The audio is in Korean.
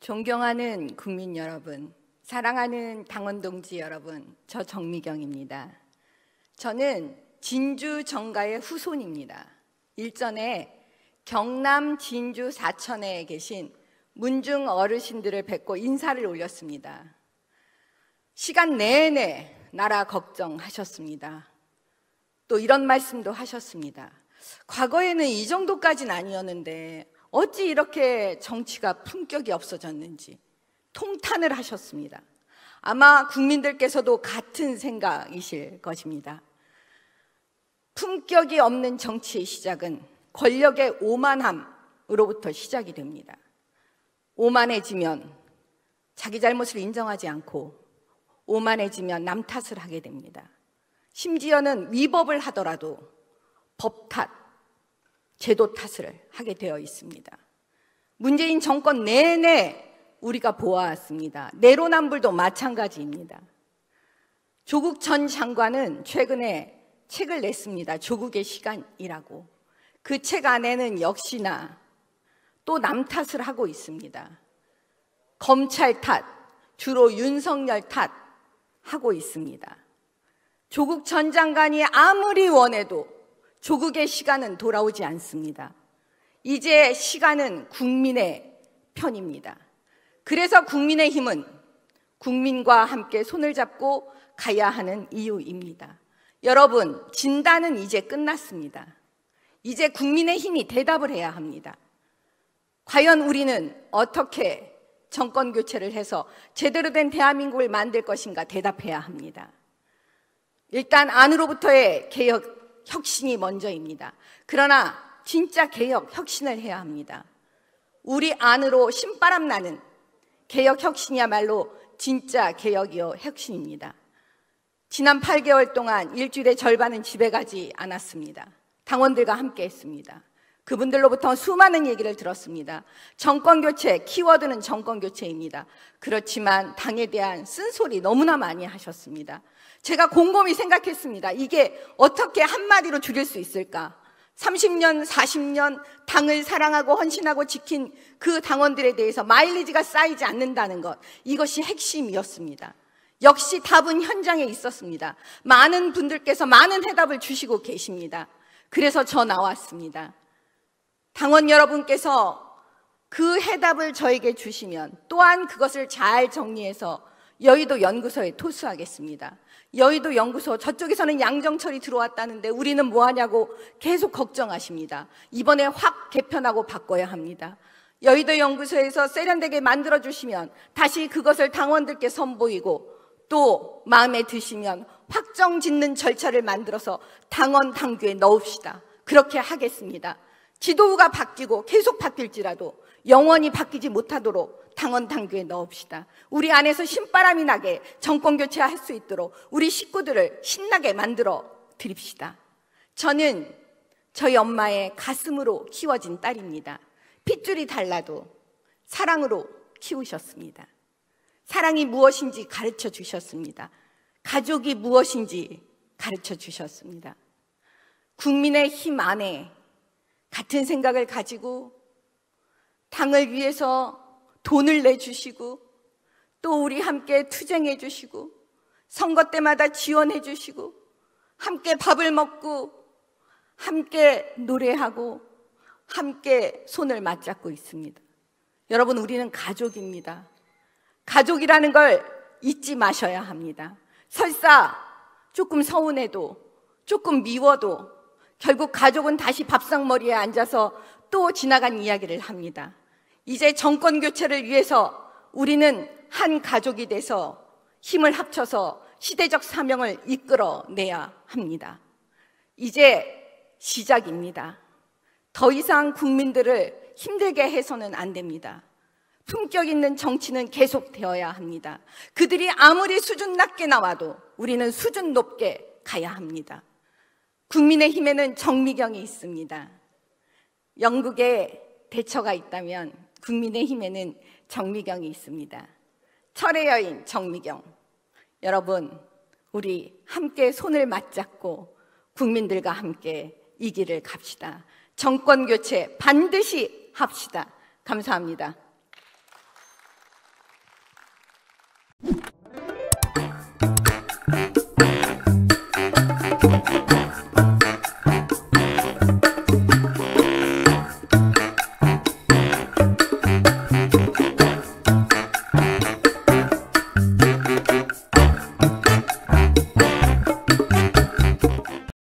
존경하는 국민 여러분, 사랑하는 당원 동지 여러분, 저 정미경입니다. 저는 진주 정가의 후손입니다. 일전에 경남 진주 사천에 계신 문중 어르신들을 뵙고 인사를 올렸습니다. 시간 내내 나라 걱정하셨습니다. 또 이런 말씀도 하셨습니다. 과거에는 이정도까지는 아니었는데 어찌 이렇게 정치가 품격이 없어졌는지 통탄을 하셨습니다. 아마 국민들께서도 같은 생각이실 것입니다. 품격이 없는 정치의 시작은 권력의 오만함으로부터 시작이 됩니다. 오만해지면 자기 잘못을 인정하지 않고 오만해지면 남 탓을 하게 됩니다. 심지어는 위법을 하더라도 법 탓, 제도 탓을 하게 되어 있습니다. 문재인 정권 내내 우리가 보아왔습니다. 내로남불도 마찬가지입니다. 조국 전 장관은 최근에 책을 냈습니다. 조국의 시간이라고. 그 책 안에는 역시나 또 남 탓을 하고 있습니다. 검찰 탓, 주로 윤석열 탓 하고 있습니다. 조국 전 장관이 아무리 원해도 조국의 시간은 돌아오지 않습니다. 이제 시간은 국민의 편입니다. 그래서 국민의 힘은 국민과 함께 손을 잡고 가야 하는 이유입니다. 여러분, 진단은 이제 끝났습니다. 이제 국민의 힘이 대답을 해야 합니다. 과연 우리는 어떻게 정권 교체를 해서 제대로 된 대한민국을 만들 것인가 대답해야 합니다. 일단 안으로부터의 개혁 혁신이 먼저입니다. 그러나 진짜 개혁, 혁신을 해야 합니다. 우리 안으로 신바람 나는 개혁 혁신이야말로 진짜 개혁이요 혁신입니다. 지난 8개월 동안 일주일의 절반은 집에 가지 않았습니다. 당원들과 함께 했습니다. 그분들로부터 수많은 얘기를 들었습니다. 정권 교체 키워드는 정권 교체입니다. 그렇지만 당에 대한 쓴소리 너무나 많이 하셨습니다. 제가 곰곰이 생각했습니다. 이게 어떻게 한마디로 줄일 수 있을까? 30년, 40년 당을 사랑하고 헌신하고 지킨 그 당원들에 대해서 마일리지가 쌓이지 않는다는 것. 이것이 핵심이었습니다. 역시 답은 현장에 있었습니다. 많은 분들께서 많은 해답을 주시고 계십니다. 그래서 저 나왔습니다. 당원 여러분께서 그 해답을 저에게 주시면 또한 그것을 잘 정리해서 여의도 연구소에 토수하겠습니다. 여의도 연구소 저쪽에서는 양정철이 들어왔다는데 우리는 뭐 하냐고 계속 걱정하십니다. 이번에 확 개편하고 바꿔야 합니다. 여의도 연구소에서 세련되게 만들어 주시면 다시 그것을 당원들께 선보이고 또 마음에 드시면 확정 짓는 절차를 만들어서 당원 당규에 넣읍시다. 그렇게 하겠습니다. 지도부가 바뀌고 계속 바뀔지라도 영원히 바뀌지 못하도록 당원당규에 넣읍시다. 우리 안에서 신바람이 나게 정권교체할 수 있도록 우리 식구들을 신나게 만들어 드립시다. 저는 저희 엄마의 가슴으로 키워진 딸입니다. 핏줄이 달라도 사랑으로 키우셨습니다. 사랑이 무엇인지 가르쳐 주셨습니다. 가족이 무엇인지 가르쳐 주셨습니다. 국민의 힘 안에 같은 생각을 가지고 당을 위해서 돈을 내주시고 또 우리 함께 투쟁해 주시고 선거 때마다 지원해 주시고 함께 밥을 먹고 함께 노래하고 함께 손을 맞잡고 있습니다. 여러분, 우리는 가족입니다. 가족이라는 걸 잊지 마셔야 합니다. 설사 조금 서운해도 조금 미워도 결국 가족은 다시 밥상머리에 앉아서 또 지나간 이야기를 합니다. 이제 정권 교체를 위해서 우리는 한 가족이 돼서 힘을 합쳐서 시대적 사명을 이끌어내야 합니다. 이제 시작입니다. 더 이상 국민들을 힘들게 해서는 안 됩니다. 품격 있는 정치는 계속되어야 합니다. 그들이 아무리 수준 낮게 나와도 우리는 수준 높게 가야 합니다. 국민의힘에는 정미경이 있습니다. 영국에 대처가 있다면 국민의힘에는 정미경이 있습니다. 철의 여인 정미경. 여러분, 우리 함께 손을 맞잡고 국민들과 함께 이 길을 갑시다. 정권 교체 반드시 합시다. 감사합니다.